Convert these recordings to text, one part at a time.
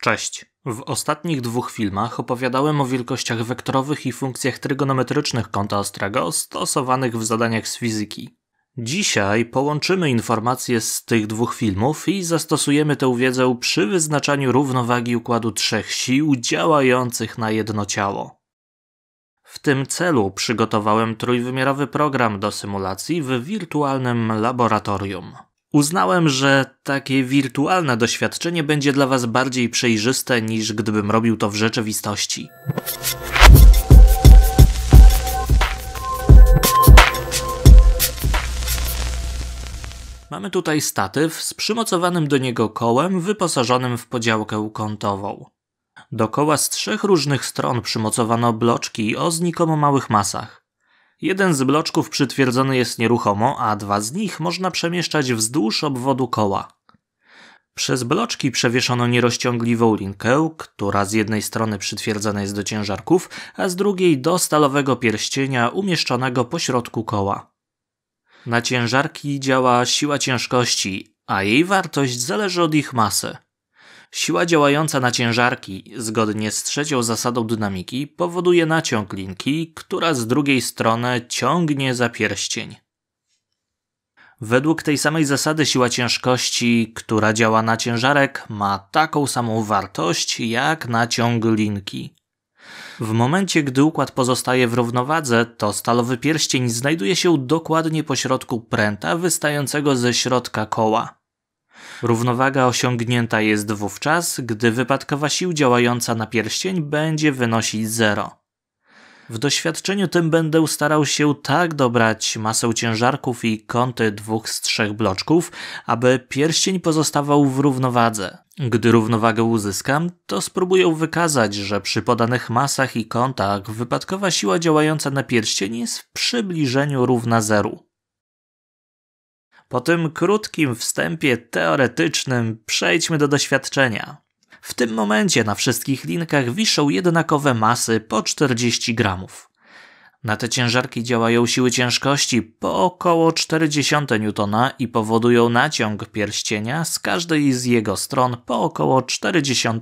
Cześć. W ostatnich dwóch filmach opowiadałem o wielkościach wektorowych i funkcjach trygonometrycznych kąta ostrego stosowanych w zadaniach z fizyki. Dzisiaj połączymy informacje z tych dwóch filmów i zastosujemy tę wiedzę przy wyznaczaniu równowagi układu trzech sił działających na jedno ciało. W tym celu przygotowałem trójwymiarowy program do symulacji w wirtualnym laboratorium. Uznałem, że takie wirtualne doświadczenie będzie dla Was bardziej przejrzyste niż gdybym robił to w rzeczywistości. Mamy tutaj statyw z przymocowanym do niego kołem wyposażonym w podziałkę kątową. Do koła z trzech różnych stron przymocowano bloczki o znikomo małych masach. Jeden z bloczków przytwierdzony jest nieruchomo, a dwa z nich można przemieszczać wzdłuż obwodu koła. Przez bloczki przewieszono nierozciągliwą linkę, która z jednej strony przytwierdzona jest do ciężarków, a z drugiej do stalowego pierścienia umieszczonego pośrodku koła. Na ciężarki działa siła ciężkości, a jej wartość zależy od ich masy. Siła działająca na ciężarki, zgodnie z trzecią zasadą dynamiki, powoduje naciąg linki, która z drugiej strony ciągnie za pierścień. Według tej samej zasady siła ciężkości, która działa na ciężarek, ma taką samą wartość jak naciąg linki. W momencie, gdy układ pozostaje w równowadze, to stalowy pierścień znajduje się dokładnie po środku pręta wystającego ze środka koła. Równowaga osiągnięta jest wówczas, gdy wypadkowa sił działająca na pierścień będzie wynosić 0. W doświadczeniu tym będę starał się tak dobrać masę ciężarków i kąty dwóch z trzech bloczków, aby pierścień pozostawał w równowadze. Gdy równowagę uzyskam, to spróbuję wykazać, że przy podanych masach i kątach wypadkowa siła działająca na pierścień jest w przybliżeniu równa zeru. Po tym krótkim wstępie teoretycznym przejdźmy do doświadczenia. W tym momencie na wszystkich linkach wiszą jednakowe masy po 40 gramów. Na te ciężarki działają siły ciężkości po około 40 N i powodują naciąg pierścienia z każdej z jego stron po około 40 N.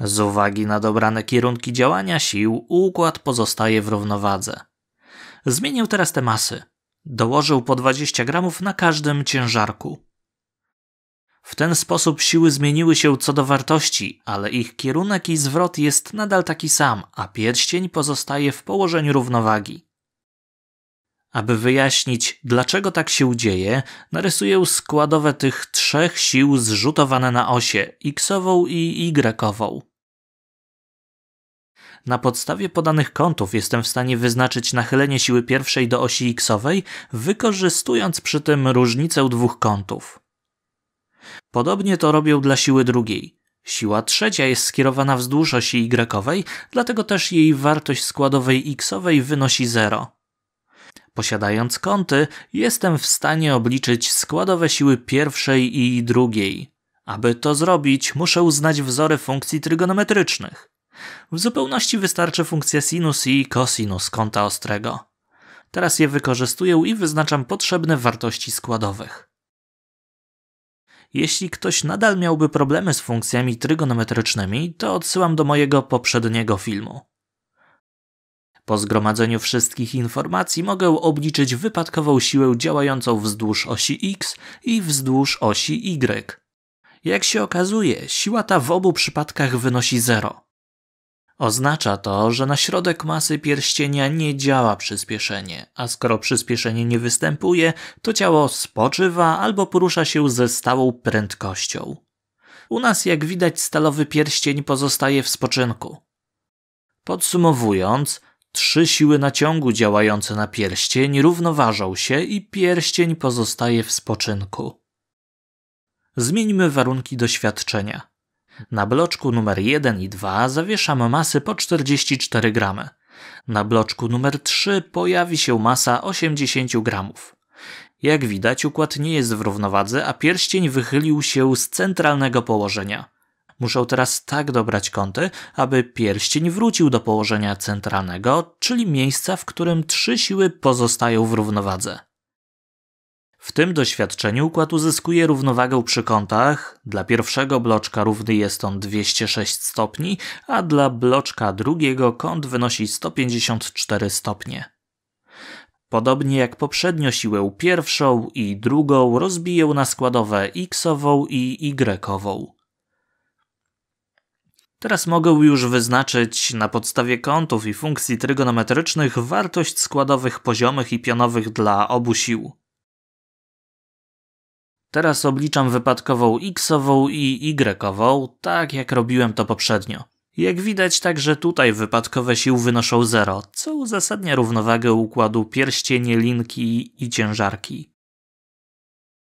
Z uwagi na dobrane kierunki działania sił, układ pozostaje w równowadze. Zmienię teraz te masy. Dołożył po 20 gramów na każdym ciężarku. W ten sposób siły zmieniły się co do wartości, ale ich kierunek i zwrot jest nadal taki sam, a pierścień pozostaje w położeniu równowagi. Aby wyjaśnić, dlaczego tak się dzieje, narysuję składowe tych trzech sił zrzutowane na osie x i y. -ową. Na podstawie podanych kątów jestem w stanie wyznaczyć nachylenie siły pierwszej do osi xowej, wykorzystując przy tym różnicę dwóch kątów. Podobnie to robię dla siły drugiej. Siła trzecia jest skierowana wzdłuż osi y, dlatego też jej wartość składowej xowej wynosi 0. Posiadając kąty, jestem w stanie obliczyć składowe siły pierwszej i drugiej. Aby to zrobić, muszę uznać wzory funkcji trygonometrycznych. W zupełności wystarczy funkcja sinus i cosinus kąta ostrego. Teraz je wykorzystuję i wyznaczam potrzebne wartości składowych. Jeśli ktoś nadal miałby problemy z funkcjami trygonometrycznymi, to odsyłam do mojego poprzedniego filmu. Po zgromadzeniu wszystkich informacji mogę obliczyć wypadkową siłę działającą wzdłuż osi x i wzdłuż osi y. Jak się okazuje, siła ta w obu przypadkach wynosi 0. Oznacza to, że na środek masy pierścienia nie działa przyspieszenie, a skoro przyspieszenie nie występuje, to ciało spoczywa albo porusza się ze stałą prędkością. U nas, jak widać, stalowy pierścień pozostaje w spoczynku. Podsumowując, trzy siły naciągu działające na pierścień równoważą się i pierścień pozostaje w spoczynku. Zmieńmy warunki doświadczenia. Na bloczku numer 1 i 2 zawieszam masy po 44 gramy. Na bloczku numer 3 pojawi się masa 80 gramów. Jak widać układ nie jest w równowadze, a pierścień wychylił się z centralnego położenia. Muszę teraz tak dobrać kąty, aby pierścień wrócił do położenia centralnego, czyli miejsca, w którym trzy siły pozostają w równowadze. W tym doświadczeniu układ uzyskuje równowagę przy kątach. Dla pierwszego bloczka równy jest on 206 stopni, a dla bloczka drugiego kąt wynosi 154 stopnie. Podobnie jak poprzednio siłę pierwszą i drugą rozbiję na składowe x-ową i y-ową. Teraz mogę już wyznaczyć na podstawie kątów i funkcji trygonometrycznych wartość składowych poziomych i pionowych dla obu sił. Teraz obliczam wypadkową x-ową i y-ową, tak jak robiłem to poprzednio. Jak widać także tutaj wypadkowe sił wynoszą 0, co uzasadnia równowagę układu pierścienie, linki i ciężarki.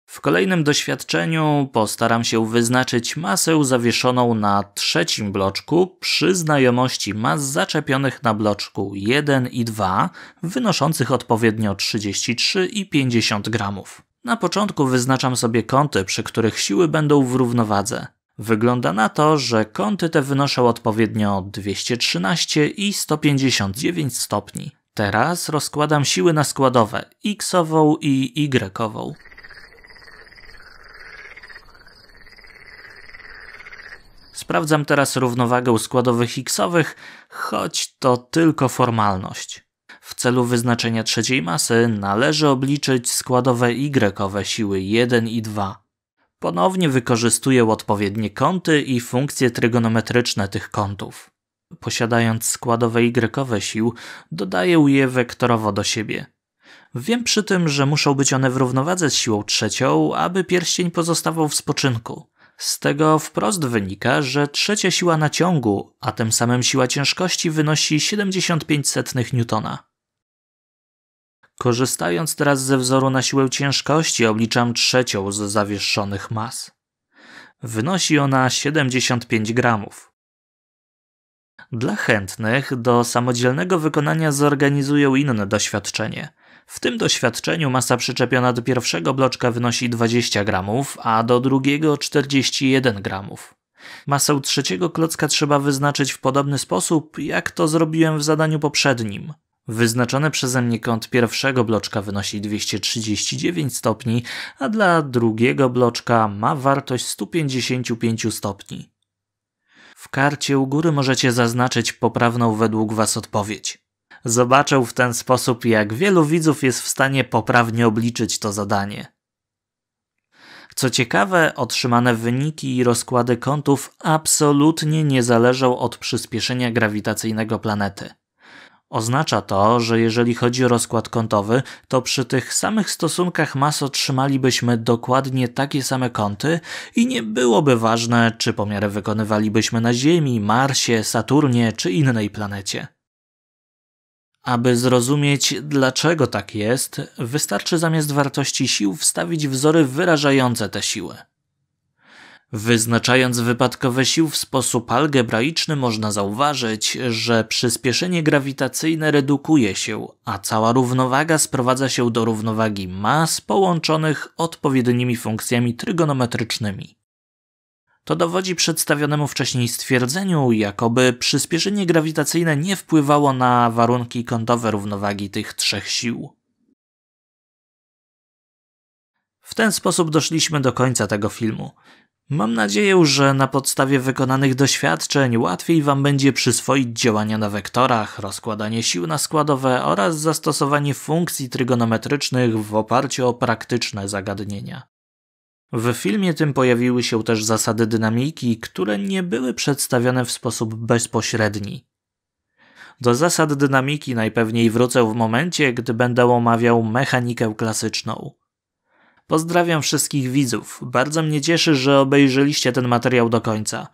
W kolejnym doświadczeniu postaram się wyznaczyć masę zawieszoną na trzecim bloczku przy znajomości mas zaczepionych na bloczku 1 i 2, wynoszących odpowiednio 33 i 50 gramów. Na początku wyznaczam sobie kąty, przy których siły będą w równowadze. Wygląda na to, że kąty te wynoszą odpowiednio 213 i 159 stopni. Teraz rozkładam siły na składowe x-ową i y-ową. Sprawdzam teraz równowagę składowych x-owych, choć to tylko formalność. W celu wyznaczenia trzeciej masy należy obliczyć składowe y siły 1 i 2. Ponownie wykorzystuję odpowiednie kąty i funkcje trygonometryczne tych kątów. Posiadając składowe y sił, dodaję je wektorowo do siebie. Wiem przy tym, że muszą być one w równowadze z siłą trzecią, aby pierścień pozostawał w spoczynku. Z tego wprost wynika, że trzecia siła naciągu, a tym samym siła ciężkości wynosi 75 setnych newtona. Korzystając teraz ze wzoru na siłę ciężkości, obliczam trzecią z zawieszonych mas. Wynosi ona 75 gramów. Dla chętnych do samodzielnego wykonania zorganizuję inne doświadczenie. W tym doświadczeniu masa przyczepiona do pierwszego bloczka wynosi 20 gramów, a do drugiego 41 gramów. Masę trzeciego klocka trzeba wyznaczyć w podobny sposób, jak to zrobiłem w zadaniu poprzednim – Wyznaczony przeze mnie kąt pierwszego bloczka wynosi 239 stopni, a dla drugiego bloczka ma wartość 155 stopni. W karcie u góry możecie zaznaczyć poprawną według Was odpowiedź. Zobaczę w ten sposób, jak wielu widzów jest w stanie poprawnie obliczyć to zadanie. Co ciekawe, otrzymane wyniki i rozkłady kątów absolutnie nie zależą od przyspieszenia grawitacyjnego planety. Oznacza to, że jeżeli chodzi o rozkład kątowy, to przy tych samych stosunkach mas otrzymalibyśmy dokładnie takie same kąty i nie byłoby ważne, czy pomiary wykonywalibyśmy na Ziemi, Marsie, Saturnie czy innej planecie. Aby zrozumieć, dlaczego tak jest, wystarczy zamiast wartości sił wstawić wzory wyrażające te siły. Wyznaczając wypadkowe sił w sposób algebraiczny można zauważyć, że przyspieszenie grawitacyjne redukuje się, a cała równowaga sprowadza się do równowagi mas połączonych odpowiednimi funkcjami trygonometrycznymi. To dowodzi przedstawionemu wcześniej stwierdzeniu, jakoby przyspieszenie grawitacyjne nie wpływało na warunki kątowe równowagi tych trzech sił. W ten sposób doszliśmy do końca tego filmu. Mam nadzieję, że na podstawie wykonanych doświadczeń łatwiej Wam będzie przyswoić działania na wektorach, rozkładanie sił na składowe oraz zastosowanie funkcji trygonometrycznych w oparciu o praktyczne zagadnienia. W filmie tym pojawiły się też zasady dynamiki, które nie były przedstawione w sposób bezpośredni. Do zasad dynamiki najpewniej wrócę w momencie, gdy będę omawiał mechanikę klasyczną. Pozdrawiam wszystkich widzów. Bardzo mnie cieszy, że obejrzeliście ten materiał do końca.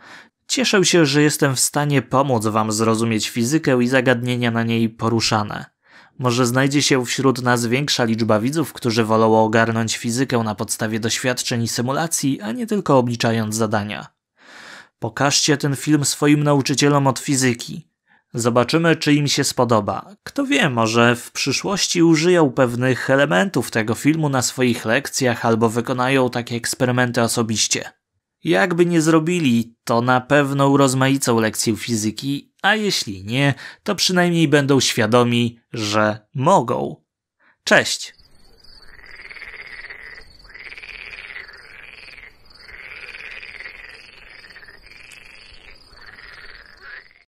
Cieszę się, że jestem w stanie pomóc Wam zrozumieć fizykę i zagadnienia na niej poruszane. Może znajdzie się wśród nas większa liczba widzów, którzy wolą ogarnąć fizykę na podstawie doświadczeń i symulacji, a nie tylko obliczając zadania. Pokażcie ten film swoim nauczycielom od fizyki. Zobaczymy, czy im się spodoba. Kto wie, może w przyszłości użyją pewnych elementów tego filmu na swoich lekcjach albo wykonają takie eksperymenty osobiście. Jakby nie zrobili, to na pewno urozmaicą lekcję fizyki, a jeśli nie, to przynajmniej będą świadomi, że mogą. Cześć!